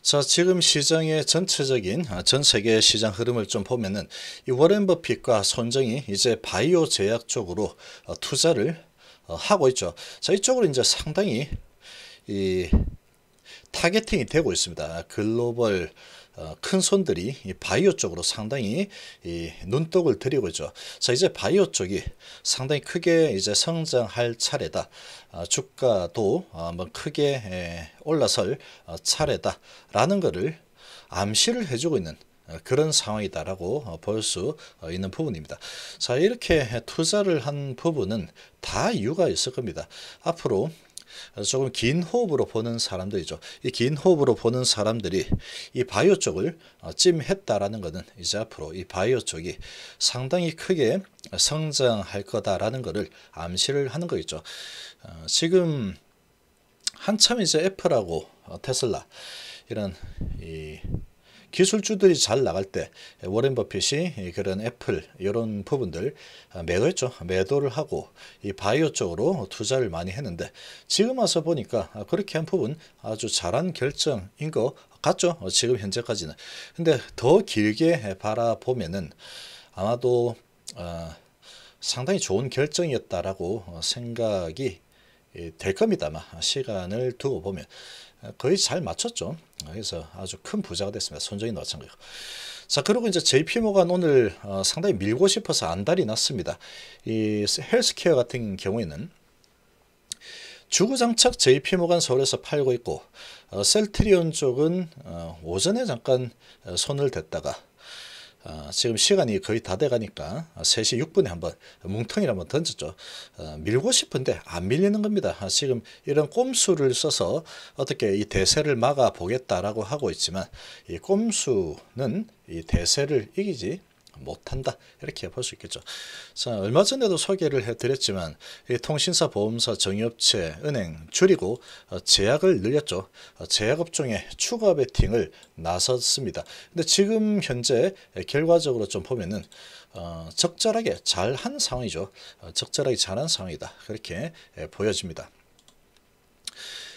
자, 지금 시장의 전체적인 아, 전 세계 시장 흐름을 좀 보면은 이 워렌 버핏과 손정이 이제 바이오 제약 쪽으로 어, 투자를 어, 하고 있죠. 자, 이쪽으로 이제 상당히 이 타겟팅이 되고 있습니다. 글로벌 어, 큰 손들이 바이오 쪽으로 상당히 눈독을 들이고 있죠. 자 이제 바이오 쪽이 상당히 크게 이제 성장할 차례다. 어, 주가도 한번 크게 예, 올라설 어, 차례다라는 것을 암시를 해주고 있는 그런 상황이다라고 볼 수 있는 부분입니다. 자 이렇게 투자를 한 부분은 다 이유가 있을 겁니다. 앞으로 어, 조금 긴 호흡으로 보는 사람들이죠. 이 긴 호흡으로 보는 사람들이 이 바이오 쪽을 어, 찜했다라는 것은 이제 앞으로 이 바이오 쪽이 상당히 크게 성장할 거다라는 것을 암시를 하는 거겠죠. 어, 지금 한참 이제 애플하고 테슬라 이런 이 기술주들이 잘 나갈 때 워렌 버핏이 그런 애플 이런 부분들 아, 매도했죠. 매도를 하고 이 바이오 쪽으로 투자를 많이 했는데 지금 와서 보니까 그렇게 한 부분 아주 잘한 결정인 거 같죠. 어, 지금 현재까지는. 근데 더 길게 바라보면은 아마도 어, 상당히 좋은 결정이었다라고 어, 생각이 될 겁니다만 시간을 두고 보면 거의 잘 맞췄죠. 그래서 아주 큰 부자가 됐습니다. 손정이 마찬가지 자, 그리고 이제 JP모간 오늘 어, 상당히 밀고 싶어서 안달이 났습니다. 이 헬스케어 같은 경우에는 주구장착 JP모간 서울에서 팔고 있고 어, 셀트리온 쪽은 어, 오전에 잠깐 어, 손을 댔다가 어, 지금 시간이 거의 다 돼가니까 3시 6분에 한번 뭉텅이를 한번 던졌죠. 어, 밀고 싶은데 안 밀리는 겁니다. 아, 지금 이런 꼼수를 써서 어떻게 이 대세를 막아보겠다라고 하고 있지만 이 꼼수는 이 대세를 이기지 못한다 이렇게 볼 수 있겠죠. 자 얼마 전에도 소개를 해드렸지만 통신사, 보험사, 정의업체, 은행 줄이고 어, 제약을 늘렸죠. 어, 제약업종의 추가 베팅을 나섰습니다. 근데 지금 현재 결과적으로 좀 보면은 어, 적절하게 잘 한 상황이죠. 어, 적절하게 잘한 상황이다 그렇게 예, 보여집니다.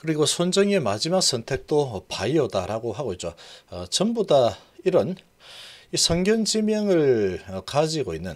그리고 손정의 마지막 선택도 바이오다라고 하고 있죠. 어, 전부 다 이런 이 성견 지명을 어, 가지고 있는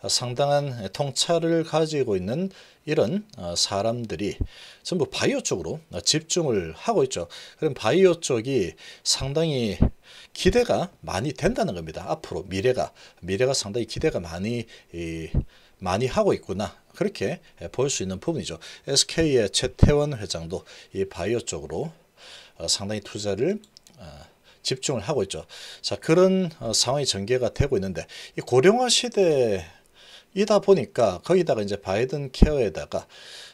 어, 상당한 통찰을 가지고 있는 이런 어, 사람들이 전부 바이오 쪽으로 집중을 하고 있죠. 그럼 바이오 쪽이 상당히 기대가 많이 된다는 겁니다. 앞으로 미래가 미래가 상당히 기대가 많 이, 많이 하고 있구나 그렇게 볼 수 있는 부분이죠. SK의 최태원 회장도 이 바이오 쪽으로 상당히 투자를 집중을 하고 있죠. 자 그런 어, 상황이 전개가 되고 있는데 이 고령화 시대이다 보니까 거기다가 이제 바이든 케어에다가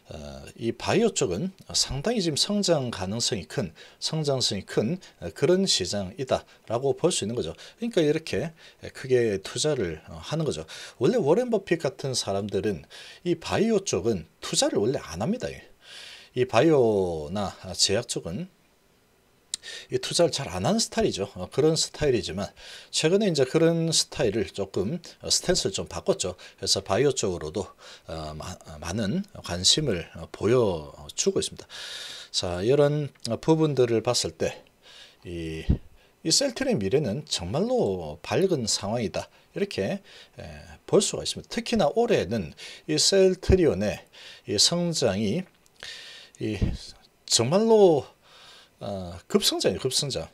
어, 이 바이오 쪽은 상당히 지금 성장 가능성이 큰 성장성이 큰 어, 그런 시장이다라고 볼 수 있는 거죠. 그러니까 이렇게 크게 투자를 어, 하는 거죠. 원래 워렌 버핏 같은 사람들은 이 바이오 쪽은 투자를 원래 안 합니다. 이 바이오나 제약 쪽은 이 투자를 잘안 하는 스타일이죠. 어, 그런 스타일이지만 최근에 이제 그런 스타일을 조금 어, 스탠스를 좀 바꿨죠. 그래서 바이오 쪽으로도 어, 많은 관심을 보여주고 있습니다. 자 이런 부분들을 봤을 때이 이 셀트리의 미래는 정말로 밝은 상황이다. 이렇게 볼 수가 있습니다. 특히나 올해는 이 셀트리온의 성장이 정말로 어, 급성장이 급성장.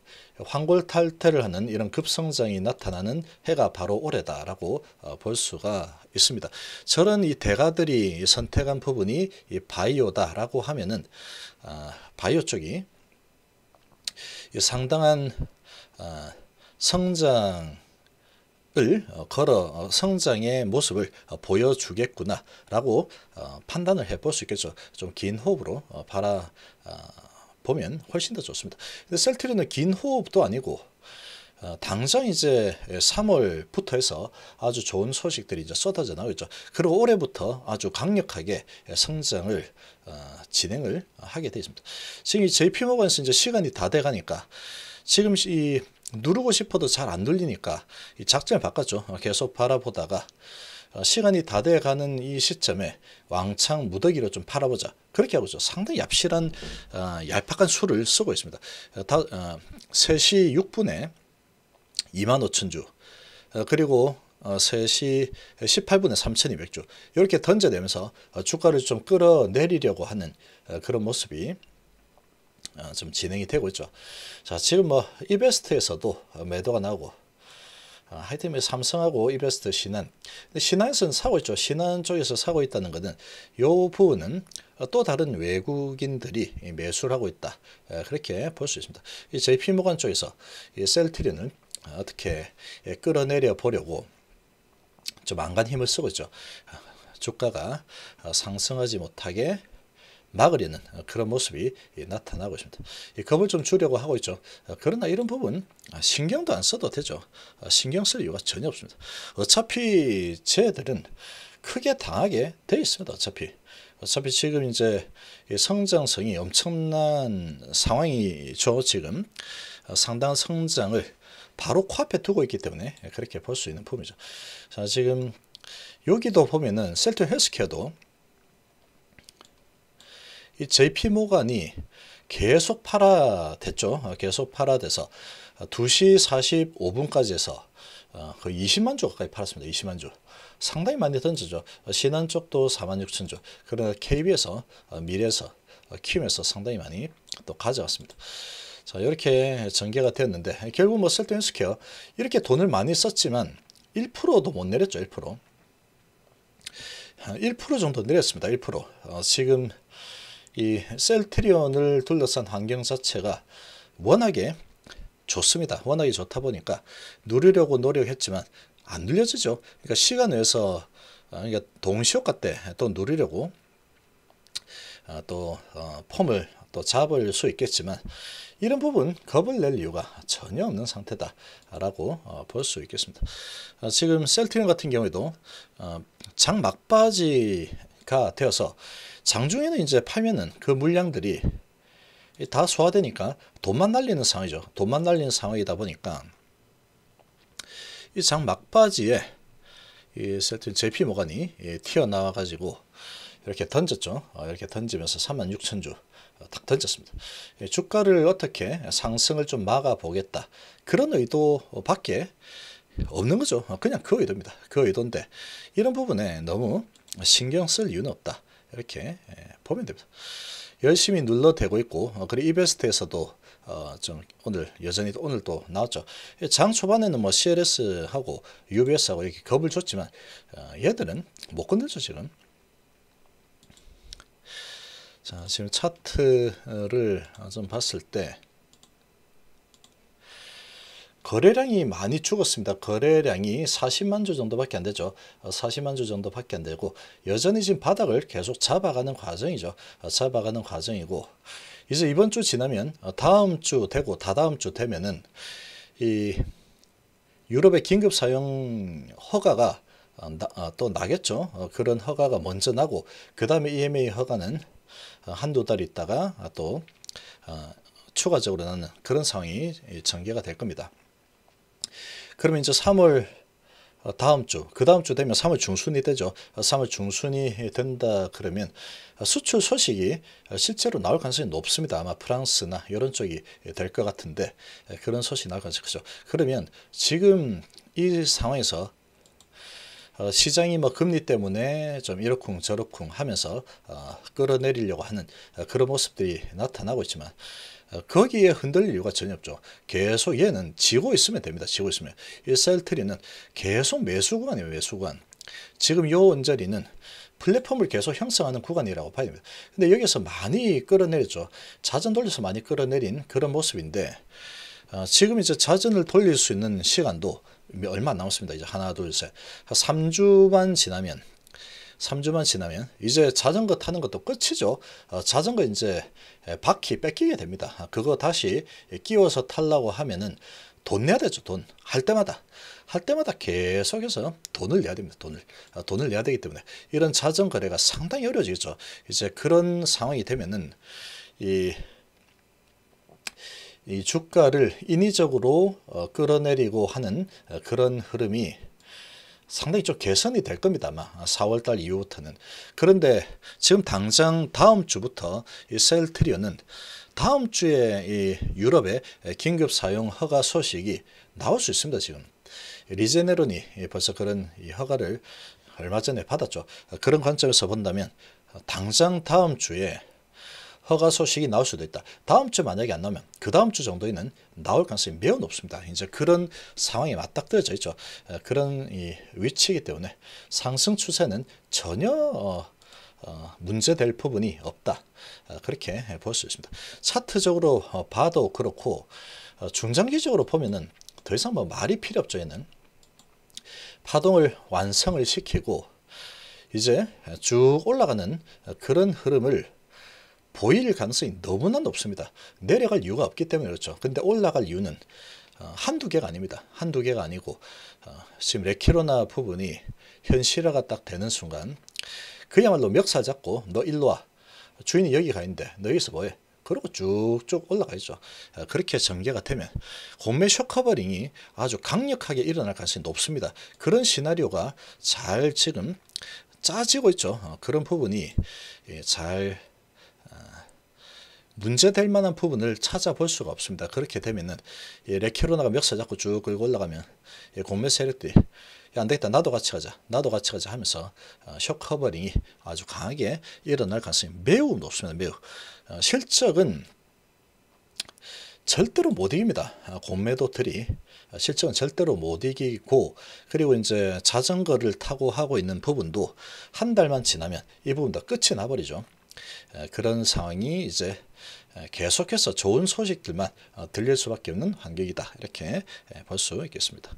황골탈퇴를 하는 이런 급성장이 나타나는 해가 바로 올해다라고 어, 볼 수가 있습니다. 저런 이 대가들이 선택한 부분이 이 바이오다라고 하면은 어, 바이오 쪽이 상당한 성장 을 걸어 성장의 모습을 보여주겠구나라고 판단을 해볼 수 있겠죠. 좀 긴 호흡으로 바라 보면 훨씬 더 좋습니다. 근데 셀트리는 긴 호흡도 아니고 어, 당장 이제 3월부터 해서 아주 좋은 소식들이 이제 쏟아져 나오고 있죠. 그리고 올해부터 아주 강력하게 성장을 어, 진행을 하게 되어 있습니다. 지금 이 JP모건에서 이제 시간이 다 돼가니까 지금 이 누르고 싶어도 잘 안 눌리니까 이 작전을 바꿨죠. 어, 계속 바라보다가 어, 시간이 다 돼가는 이 시점에 왕창 무더기로 좀 팔아보자. 그렇게 하고 있죠. 상당히 얍실한 어, 얄팍한 수를 쓰고 있습니다. 어, 다, 어, 3시 6분에 2만5천주 어, 그리고 어, 3시 18분에 3,200주 이렇게 던져내면서 어, 주가를 좀 끌어내리려고 하는 어, 그런 모습이 어, 좀 진행이 되고 있죠. 자 지금 뭐 이베스트에서도 매도가 나오고 어, 하이템의 삼성하고 이베스트 신한 신한에서는 사고 있죠. 신한 쪽에서 사고 있다는 것은 요 부분은 어, 또 다른 외국인들이 매수를 하고 있다. 어, 그렇게 볼 수 있습니다. JP모간 쪽에서 셀트리는 어떻게 예, 끌어내려 보려고 좀 안간 힘을 쓰고 있죠. 아, 주가가 상승하지 못하게 막으려는 그런 모습이 나타나고 있습니다. 겁을 좀 주려고 하고 있죠. 그러나 이런 부분 신경도 안 써도 되죠. 신경 쓸 이유가 전혀 없습니다. 어차피 쟤들은 크게 당하게 돼 있습니다. 어차피 어차피 지금 이제 성장성이 엄청난 상황이죠. 지금 상당한 성장을 바로 코앞에 두고 있기 때문에 그렇게 볼 수 있는 품이죠. 자 지금 여기도 보면은 셀트 헬스케어도 이 JP 모간이 계속 팔아댔죠. 어, 계속 팔아대서 2시 45분까지 해서 어, 거의 20만 주 가까이 팔았습니다. 20만 주. 상당히 많이 던지죠. 어, 신한 쪽도 4만 6천 주. 그러나 KB에서 미래에서 키움에서 상당히 많이 또 가져왔습니다. 자 이렇게 전개가 되었는데 결국 뭐 쓸데없는 스퀘어 이렇게 돈을 많이 썼지만 1%도 못 내렸죠. 1%. 1% 정도 내렸습니다. 1%. 어, 지금 이 셀트리온을 둘러싼 환경 자체가 워낙에 좋습니다. 워낙에 좋다 보니까 누리려고 노력했지만 안 눌려지죠. 그러니까 시간 외에서 어, 그러니까 동시효과 때또 누리려고 또 어, 어, 폼을 또 잡을 수 있겠지만 이런 부분 겁을 낼 이유가 전혀 없는 상태다라고 볼 수 있겠습니다. 지금 셀트리온 같은 경우에도 장 막바지가 되어서 장중에는 이제 팔면은그 물량들이 다 소화되니까 돈만 날리는 상황이죠. 돈만 날리는 상황이다 보니까 이 장 막바지에 이셀트 제피 모간이 예, 튀어나와 가지고 이렇게 던졌죠. 어, 이렇게 던지면서 36,000주 어, 딱 던졌습니다. 예, 주가를 어떻게 상승을 좀 막아 보겠다 그런 의도밖에 없는 거죠. 어, 그냥 그 의도입니다. 그 의도인데 이런 부분에 너무 신경 쓸 이유는 없다. 이렇게 예, 보면 됩니다. 열심히 눌러대고 있고 어, 그리고 이베스트에서도 어, 좀 오늘 여전히 오늘 또 나왔죠. 예, 장 초반에는 뭐 CLS하고 UBS하고 이렇게 겁을 줬지만 어, 얘들은 못 건들죠 지금. 자 지금 차트를 어, 좀 봤을 때 거래량이 많이 죽었습니다. 거래량이 40만 주 정도밖에 안 되죠. 40만 어, 주 정도밖에 안 되고 여전히 지금 바닥을 계속 잡아가는 과정이죠. 어, 잡아가는 과정이고 이제 이번 주 지나면 어, 다음 주 되고 다다음 주 되면은 이 유럽의 긴급 사용 허가가 또 나겠죠. 그런 허가가 먼저 나고 그 다음에 EMA 허가는 한두 달 있다가 또 추가적으로 나는 그런 상황이 전개가 될 겁니다. 그러면 이제 3월 어, 다음 주, 그 다음 주 되면 3월 중순이 되죠. 3월 어, 중순이 된다 그러면 어, 수출 소식이 실제로 나올 가능성이 높습니다. 아마 프랑스나 이런 쪽이 될 것 같은데 그런 소식이 나올 가능성이 크죠. 그러면 지금 이 상황에서 시장이 뭐 금리 때문에 좀이렇쿵저렇쿵 하면서 끌어내리려고 하는 그런 모습들이 나타나고 있지만 어, 거기에 흔들릴 이유가 전혀 없죠. 계속 얘는 지고 있으면 됩니다. 지고 있으면. 이 셀트리는 계속 매수 구간이에요. 매수 구간. 지금 요 원자리는 플랫폼을 계속 형성하는 구간이라고 봐야 됩니다. 근데 여기서 많이 끌어내렸죠. 자전 돌려서 많이 끌어내린 그런 모습인데 어, 지금 이제 자전을 돌릴 수 있는 시간도 얼마 남았습니다. 이제 하나, 둘, 셋. 한 3주만 지나면 3주만 지나면 이제 자전거 타는 것도 끝이죠. 어, 자전거 이제 바퀴 뺏기게 됩니다. 아, 그거 다시 끼워서 탈라고 하면은 돈 내야 되죠. 돈. 할 때마다. 할 때마다 계속해서 돈을 내야 됩니다. 돈을. 아, 돈을 내야 되기 때문에 이런 자전 거래가 상당히 어려워지겠죠. 이제 그런 상황이 되면은 이, 이 주가를 인위적으로 어, 끌어내리고 하는 어, 그런 흐름이 상당히 좀 개선이 될 겁니다. 아마 4월달 이후부터는. 그런데 지금 당장 다음 주부터 이 셀트리온은 다음 주에 이 유럽의 긴급 사용 허가 소식이 나올 수 있습니다. 지금 리제네론이 벌써 그런 허가를 얼마 전에 받았죠. 그런 관점에서 본다면 당장 다음 주에 허가 소식이 나올 수도 있다. 다음 주 만약에 안 나오면 그 다음 주 정도에는 나올 가능성이 매우 높습니다. 이제 그런 상황이 맞닥뜨려져 있죠. 어, 그런 위치이기 때문에 상승 추세는 전혀 어, 어, 문제될 부분이 없다. 어, 그렇게 볼 수 있습니다. 차트적으로 어, 봐도 그렇고 어, 중장기적으로 보면은 더 이상 뭐 말이 필요 없죠. 얘는 파동을 완성을 시키고 이제 쭉 올라가는 그런 흐름을 보일 가능성이 너무나 높습니다. 내려갈 이유가 없기 때문에 그렇죠. 근데 올라갈 이유는 어, 한두 개가 아닙니다. 한두 개가 아니고 어, 지금 레키로나 부분이 현실화가 딱 되는 순간 그야말로 멱살 잡고 너 일로 와. 주인이 여기 가 있는데 너 여기서 뭐해? 그러고 쭉쭉 올라가죠. 어, 그렇게 전개가 되면 공매 쇼커버링이 아주 강력하게 일어날 가능성이 높습니다. 그런 시나리오가 잘 지금 짜지고 있죠. 그런 부분이 예, 잘 문제될 만한 부분을 찾아볼 수가 없습니다. 그렇게 되면은 예, 레케로나가 멱살 잡고 쭉 끌고 올라가면 예, 공매 세력들이 야, 안 되겠다. 나도 같이 가자. 나도 같이 가자 하면서 어, 쇼커버링이 아주 강하게 일어날 가능성이 매우 높습니다. 매우. 어, 실적은 절대로 못 이깁니다. 곰매도들이 아, 아, 실적은 절대로 못 이기고 그리고 이제 자전거를 타고 하고 있는 부분도 한 달만 지나면 이 부분도 끝이 나버리죠. 그런 상황이 이제 계속해서 좋은 소식들만 어, 들릴 수밖에 없는 환경이다 이렇게 볼 수 있겠습니다.